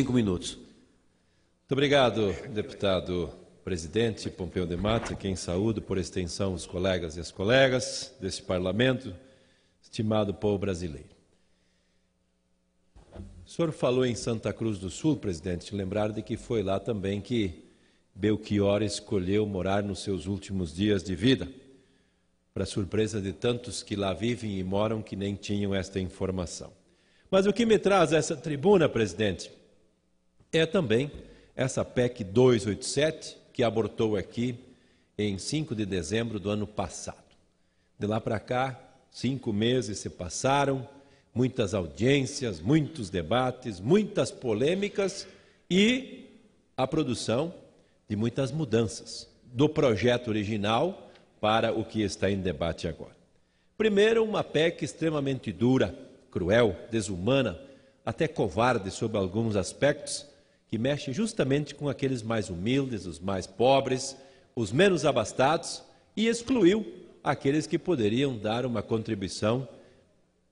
Cinco minutos. Muito obrigado, deputado presidente Pompeu de Mata, quem saúdo por extensão os colegas e as colegas deste parlamento, estimado povo brasileiro. O senhor falou em Santa Cruz do Sul, presidente, lembrar de que foi lá também que Belchior escolheu morar nos seus últimos dias de vida, para surpresa de tantos que lá vivem e moram que nem tinham esta informação. Mas o que me traz a essa tribuna, presidente? é também essa PEC 287, que abortou aqui em 5 de dezembro do ano passado. De lá para cá, cinco meses se passaram, muitas audiências, muitos debates, muitas polêmicas e a produção de muitas mudanças do projeto original para o que está em debate agora. Primeiro, uma PEC extremamente dura, cruel, desumana, até covarde sob alguns aspectos, que mexe justamente com aqueles mais humildes, os mais pobres, os menos abastados e excluiu aqueles que poderiam dar uma contribuição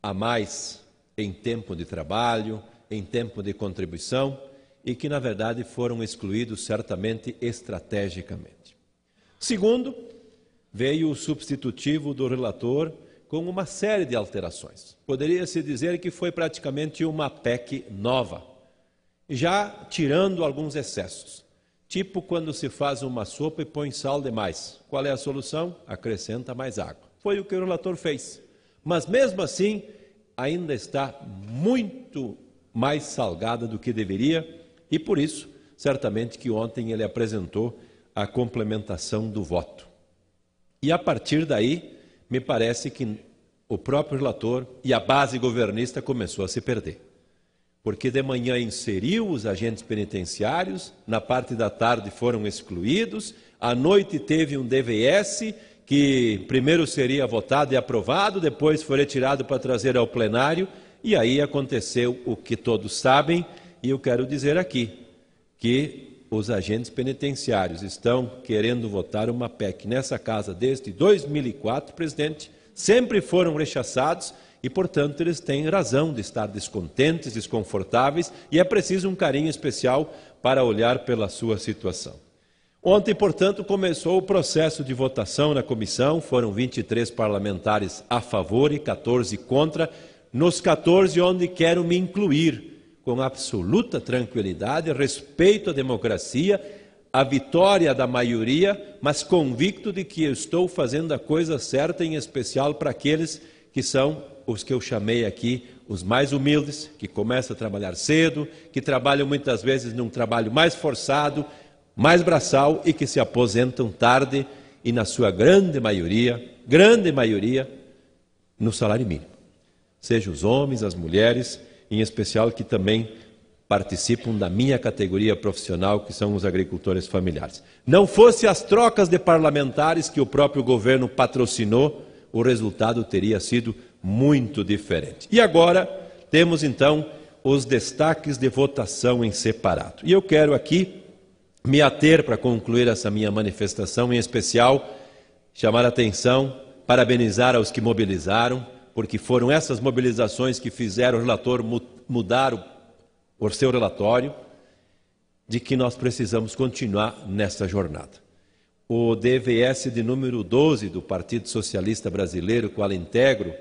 a mais em tempo de trabalho, em tempo de contribuição e que, na verdade, foram excluídos certamente estrategicamente. Segundo, veio o substitutivo do relator com uma série de alterações. Poderia-se dizer que foi praticamente uma PEC nova já tirando alguns excessos. Tipo quando se faz uma sopa e põe sal demais. Qual é a solução? Acrescenta mais água. Foi o que o relator fez. Mas mesmo assim, ainda está muito mais salgada do que deveria e por isso, certamente que ontem ele apresentou a complementação do voto. E a partir daí, me parece que o próprio relator e a base governista começou a se perder porque de manhã inseriu os agentes penitenciários, na parte da tarde foram excluídos, à noite teve um DVS que primeiro seria votado e aprovado, depois foi retirado para trazer ao plenário, e aí aconteceu o que todos sabem, e eu quero dizer aqui que os agentes penitenciários estão querendo votar uma PEC nessa casa desde 2004, presidente sempre foram rechaçados e, portanto, eles têm razão de estar descontentes, desconfortáveis e é preciso um carinho especial para olhar pela sua situação. Ontem, portanto, começou o processo de votação na comissão, foram 23 parlamentares a favor e 14 contra, nos 14 onde quero me incluir com absoluta tranquilidade, respeito à democracia a vitória da maioria, mas convicto de que eu estou fazendo a coisa certa, em especial para aqueles que são os que eu chamei aqui os mais humildes, que começam a trabalhar cedo, que trabalham muitas vezes num trabalho mais forçado, mais braçal e que se aposentam tarde e, na sua grande maioria, grande maioria, no salário mínimo. Seja os homens, as mulheres, em especial que também participam da minha categoria profissional, que são os agricultores familiares. Não fosse as trocas de parlamentares que o próprio governo patrocinou, o resultado teria sido muito diferente. E agora temos então os destaques de votação em separado. E eu quero aqui me ater para concluir essa minha manifestação, em especial chamar a atenção, parabenizar aos que mobilizaram, porque foram essas mobilizações que fizeram o relator mudar o por seu relatório de que nós precisamos continuar nessa jornada. O DVS de número 12 do Partido Socialista Brasileiro, qual integro,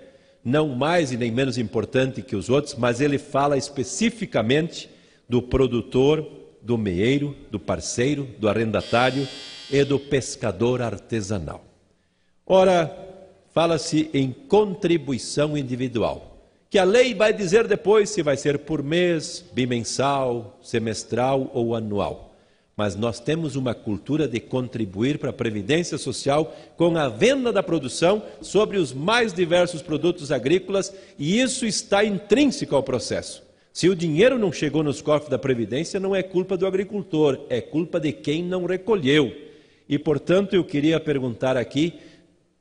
não mais e nem menos importante que os outros, mas ele fala especificamente do produtor, do meeiro, do parceiro, do arrendatário e do pescador artesanal. Ora, fala-se em contribuição individual que a lei vai dizer depois se vai ser por mês, bimensal, semestral ou anual. Mas nós temos uma cultura de contribuir para a previdência social com a venda da produção sobre os mais diversos produtos agrícolas, e isso está intrínseco ao processo. Se o dinheiro não chegou nos cofres da previdência, não é culpa do agricultor, é culpa de quem não recolheu. E, portanto, eu queria perguntar aqui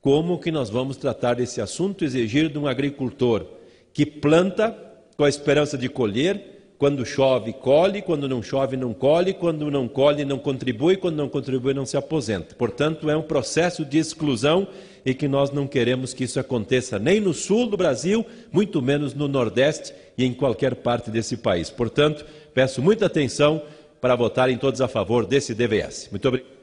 como que nós vamos tratar desse assunto, exigir de um agricultor que planta com a esperança de colher, quando chove, colhe, quando não chove, não colhe, quando não colhe, não contribui, quando não contribui, não se aposenta. Portanto, é um processo de exclusão e que nós não queremos que isso aconteça nem no sul do Brasil, muito menos no Nordeste e em qualquer parte desse país. Portanto, peço muita atenção para votarem todos a favor desse DVS. Muito obrigado.